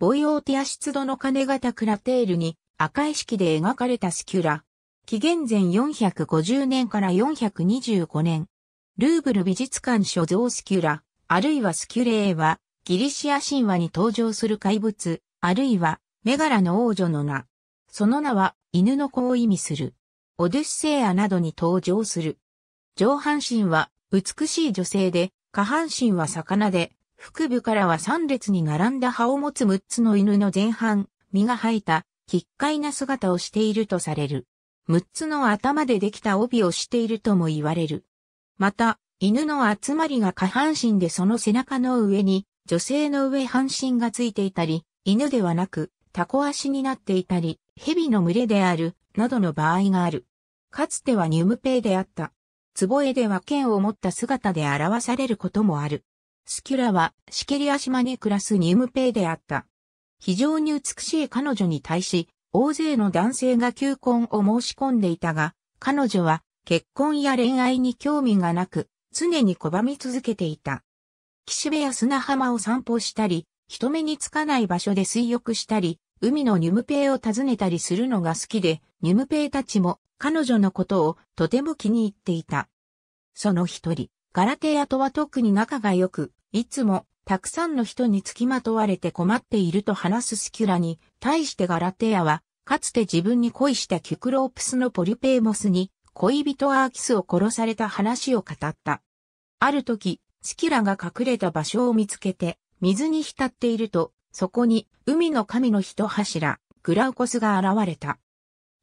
ボイオーティア出土の金型クラテールに赤い式で描かれたスキュラ。紀元前450年から425年。ルーブル美術館所蔵スキュラ、あるいはスキュレーは、ギリシア神話に登場する怪物、あるいは、メガラの王女の名。その名は、犬の子を意味する。オデュッセイアなどに登場する。上半身は、美しい女性で、下半身は魚で、腹部からは3列に並んだ歯を持つ6つの犬の前半、身が生えた、奇怪な姿をしているとされる。6つの頭でできた帯をしているとも言われる。また、犬の集まりが下半身でその背中の上に、女性の上半身がついていたり、犬ではなく、タコ足になっていたり、蛇の群れである、などの場合がある。かつてはニュムペイであった。壺絵では剣を持った姿で表されることもある。スキュラはシケリア島に暮らすニウムペイであった。非常に美しい彼女に対し、大勢の男性が求婚を申し込んでいたが、彼女は結婚や恋愛に興味がなく、常に拒み続けていた。岸辺や砂浜を散歩したり、人目につかない場所で水浴したり、海のニュムペイを訪ねたりするのが好きで、ニュムペイたちも彼女のことをとても気に入っていた。その一人、ガラテヤとは特に仲が良く、いつも、たくさんの人につきまとわれて困っていると話すスキュラに、対してガラテアは、かつて自分に恋したキュクロープスのポリペーモスに、恋人アーキスを殺された話を語った。ある時、スキュラが隠れた場所を見つけて、水に浸っていると、そこに、海の神の一柱、グラウコスが現れた。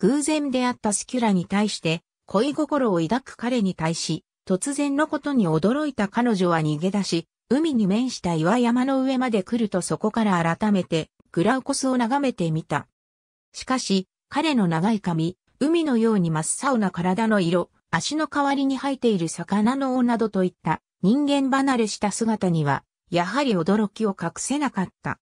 偶然出会ったスキュラに対して、恋心を抱く彼に対し、突然のことに驚いた彼女は逃げ出し、海に面した岩山の上まで来るとそこから改めて、グラウコスを眺めてみた。しかし、彼の長い髪、海のように真っ青な体の色、足の代わりに生えている魚の尾などといった人間離れした姿には、やはり驚きを隠せなかった。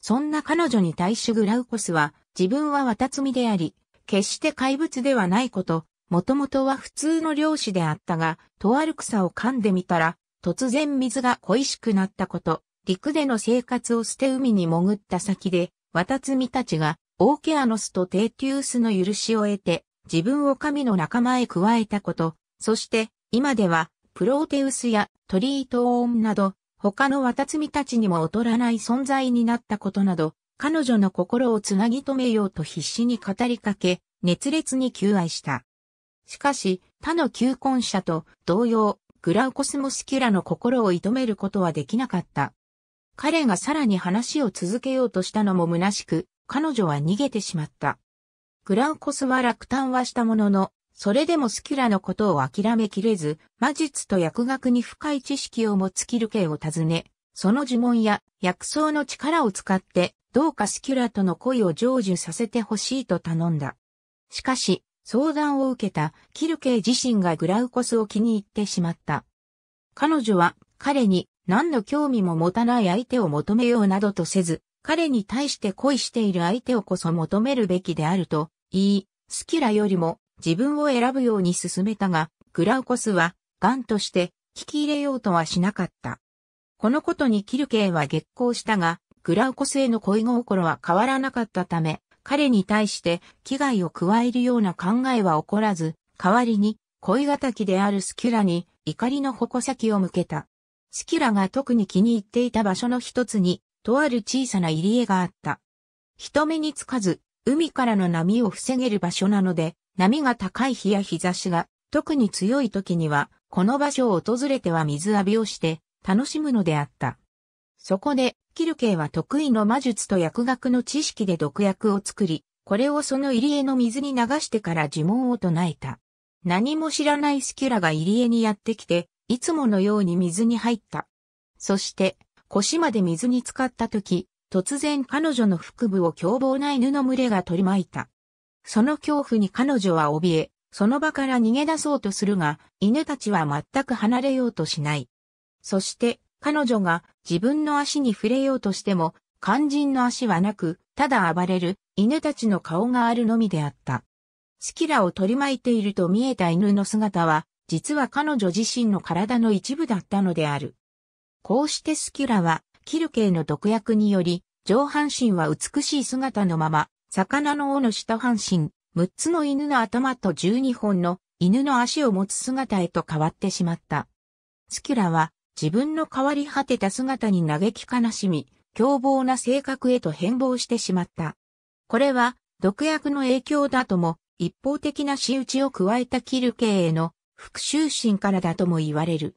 そんな彼女に対しグラウコスは、自分は綿摘みであり、決して怪物ではないこと、もともとは普通の漁師であったが、とある草を噛んでみたら、突然水が恋しくなったこと、陸での生活を捨て海に潜った先で、ワタツミたちが、オーケアノスとテーティウスの許しを得て、自分を神の仲間へ加えたこと、そして、今では、プローテウスやトリートオーンなど、他のワタツミたちにも劣らない存在になったことなど、彼女の心をつなぎ止めようと必死に語りかけ、熱烈に求愛した。しかし、他の求婚者と同様、グラウコスモスキュラの心を射止めることはできなかった。彼がさらに話を続けようとしたのも虚しく、彼女は逃げてしまった。グラウコスは落胆はしたものの、それでもスキュラのことを諦めきれず、魔術と薬学に深い知識を持つキルケを訪ね、その呪文や薬草の力を使って、どうかスキュラとの恋を成就させてほしいと頼んだ。しかし、相談を受けたキルケイ自身がグラウコスを気に入ってしまった。彼女は彼に何の興味も持たない相手を求めようなどとせず、彼に対して恋している相手をこそ求めるべきであると言い、スキラよりも自分を選ぶように進めたが、グラウコスは、ガンとして聞き入れようとはしなかった。このことにキルケイは激高したが、グラウコスへの恋心は変わらなかったため、彼に対して危害を加えるような考えは起こらず、代わりに、恋敵であるスキュラに怒りの矛先を向けた。スキュラが特に気に入っていた場所の一つに、とある小さな入り江があった。人目につかず、海からの波を防げる場所なので、波が高い日や日差しが特に強い時には、この場所を訪れては水浴びをして楽しむのであった。そこで、キルケイは得意の魔術と薬学の知識で毒薬を作り、これをその入江の水に流してから呪文を唱えた。何も知らないスキュラが入江にやってきて、いつものように水に入った。そして、腰まで水に浸かった時、突然彼女の腹部を凶暴な犬の群れが取り巻いた。その恐怖に彼女は怯え、その場から逃げ出そうとするが、犬たちは全く離れようとしない。そして、彼女が自分の足に触れようとしても、肝心の足はなく、ただ暴れる犬たちの顔があるのみであった。スキラを取り巻いていると見えた犬の姿は、実は彼女自身の体の一部だったのである。こうしてスキラは、キルケイの毒薬により、上半身は美しい姿のまま、魚の尾の下半身、6つの犬の頭と12本の犬の足を持つ姿へと変わってしまった。スキラは自分の変わり果てた姿に嘆き悲しみ、凶暴な性格へと変貌してしまった。これは、毒薬の影響だとも、一方的な仕打ちを加えたキルケへの復讐心からだとも言われる。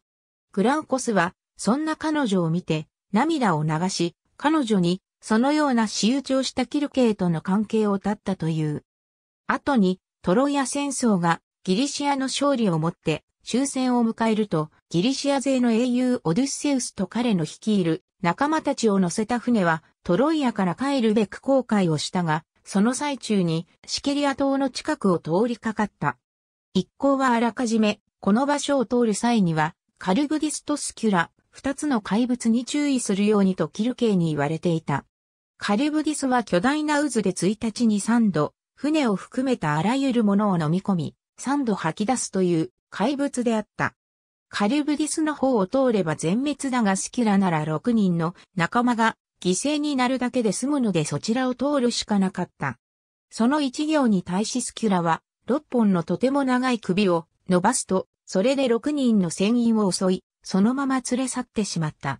グラウコスは、そんな彼女を見て、涙を流し、彼女に、そのような仕打ちをしたキルケイとの関係を断ったという。後に、トロイア戦争がギリシアの勝利をもって終戦を迎えると、ギリシア勢の英雄オデュッセウスと彼の率いる仲間たちを乗せた船は、トロイアから帰るべく航海をしたが、その最中にシケリア島の近くを通りかかった。一行はあらかじめ、この場所を通る際には、カルグディストスキュラ、二つの怪物に注意するようにとキルケイに言われていた。カルブディスは巨大な渦で1日に3度、船を含めたあらゆるものを飲み込み、3度吐き出すという怪物であった。カリュブディスの方を通れば全滅だがスキラなら6人の仲間が犠牲になるだけで済むのでそちらを通るしかなかった。その一行に対しスキラは6本のとても長い首を伸ばすと、それで6人の船員を襲い、そのまま連れ去ってしまった。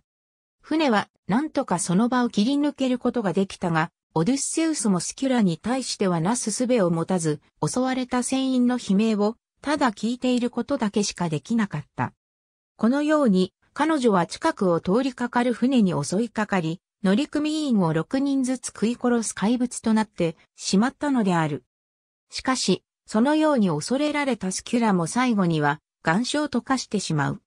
船はなんとかその場を切り抜けることができたが、オデュッセウスもスキュラに対してはなす術を持たず、襲われた船員の悲鳴をただ聞いていることだけしかできなかった。このように、彼女は近くを通りかかる船に襲いかかり、乗組員を6人ずつ食い殺す怪物となってしまったのである。しかし、そのように恐れられたスキュラも最後には、岩礁と化してしまう。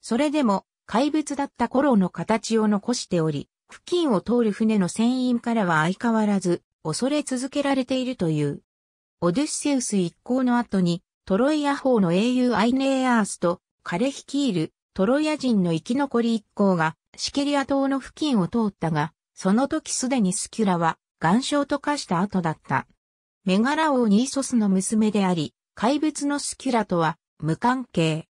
それでも、怪物だった頃の形を残しており、付近を通る船の船員からは相変わらず、恐れ続けられているという。オデュッセウス一行の後に、トロイア法の英雄アイネーアースと、彼率いるトロイア人の生き残り一行がシケリア島の付近を通ったが、その時すでにスキュラは岩礁と化した後だった。メガラ王ニーソスの娘であり、怪物のスキュラとは無関係。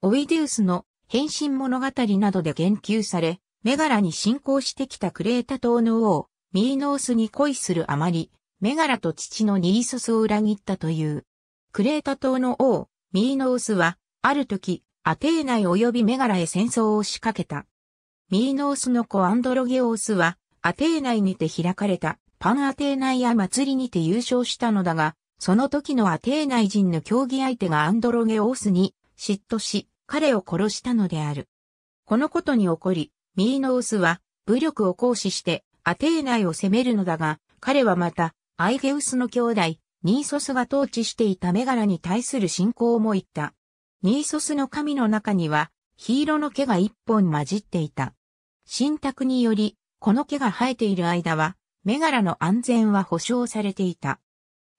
オイデュースの変身物語などで言及され、メガラに侵攻してきたクレータ島の王、ミーノースに恋するあまり、メガラと父のニーソスを裏切ったという。クレータ島の王、ミーノースは、ある時、アテーナイ及びメガラへ戦争を仕掛けた。ミーノースの子アンドロゲオウスは、アテーナイにて開かれたパンアテーナイや祭りにて優勝したのだが、その時のアテーナイ人の競技相手がアンドロゲオウスに嫉妬し、彼を殺したのである。このことに起こり、ミーノースは武力を行使してアテーナイを攻めるのだが、彼はまたアイゲウスの兄弟、ニーソスが統治していたメガラに対する信仰も言った。ニーソスの神の中には、黄色の毛が一本混じっていた。信託により、この毛が生えている間は、メガラの安全は保障されていた。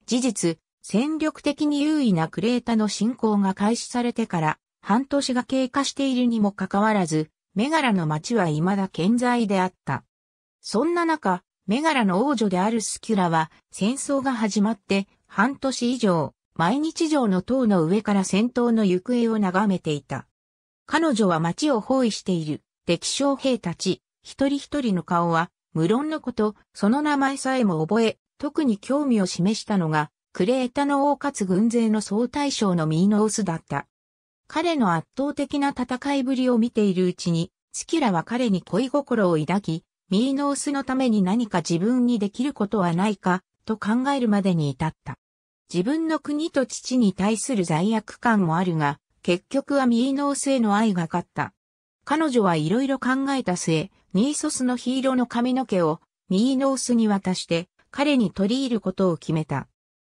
事実、戦力的に優位なクレータの侵攻が開始されてから半年が経過しているにもかかわらず、メガラの町は未だ健在であった。そんな中、メガラの王女であるスキュラは戦争が始まって半年以上、毎日上の塔の上から戦闘の行方を眺めていた。彼女は街を包囲している、敵将兵たち、一人一人の顔は、無論のこと、その名前さえも覚え、特に興味を示したのが、クレータの王かつ軍勢の総大将のミーノースだった。彼の圧倒的な戦いぶりを見ているうちに、スキラは彼に恋心を抱き、ミーノースのために何か自分にできることはないか、と考えるまでに至った。自分の国と父に対する罪悪感もあるが、結局はミーノースへの愛が勝った。彼女はいろいろ考えた末、ニーソスのヒーローの髪の毛をミーノースに渡して彼に取り入ることを決めた。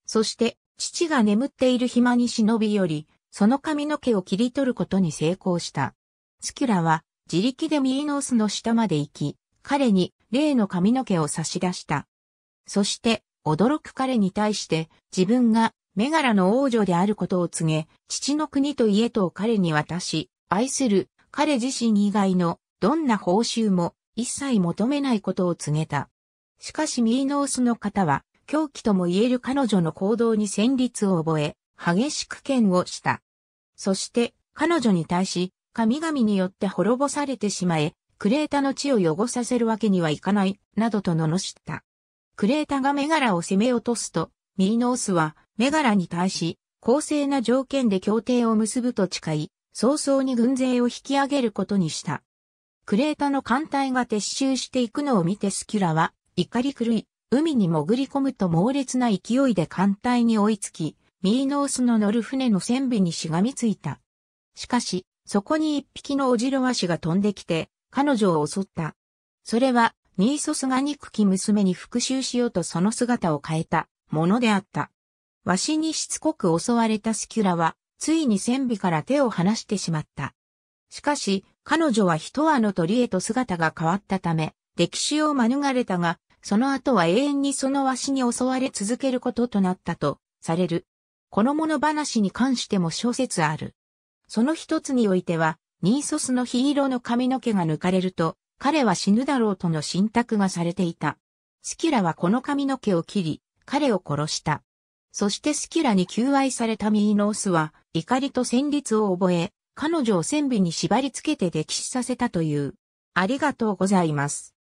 そして父が眠っている暇に忍び寄り、その髪の毛を切り取ることに成功した。スキュラは自力でミーノースの下まで行き、彼に例の髪の毛を差し出した。そして驚く彼に対して自分がメガラの王女であることを告げ、父の国と家とを彼に渡し、愛する彼自身以外のどんな報酬も一切求めないことを告げた。しかしミーノースの方は、狂気とも言える彼女の行動に戦慄を覚え、激しく剣をした。そして彼女に対し、神々によって滅ぼされてしまえ、クレータの地を汚させるわけにはいかない、などと罵った。クレータがメガラを攻め落とすと、ミーノースはメガラに対し、公正な条件で協定を結ぶと誓い、早々に軍勢を引き上げることにした。クレータの艦隊が撤収していくのを見てスキュラは、怒り狂い、海に潜り込むと猛烈な勢いで艦隊に追いつき、ミーノースの乗る船の船尾にしがみついた。しかし、そこに一匹のオジロワシが飛んできて、彼女を襲った。それは、ニーソスが憎き娘に復讐しようとその姿を変えたものであった。わしにしつこく襲われたスキュラは、ついに戦尾から手を離してしまった。しかし、彼女は一羽の鳥へと姿が変わったため、歴史を免れたが、その後は永遠にそのわしに襲われ続けることとなったと、される。この物話に関しても諸説ある。その一つにおいては、ニーソスのヒーローの髪の毛が抜かれると、彼は死ぬだろうとの信託がされていた。スキラはこの髪の毛を切り、彼を殺した。そしてスキラに求愛されたミーノースは、怒りと戦慄を覚え、彼女を戦備に縛り付けて溺死させたという。ありがとうございます。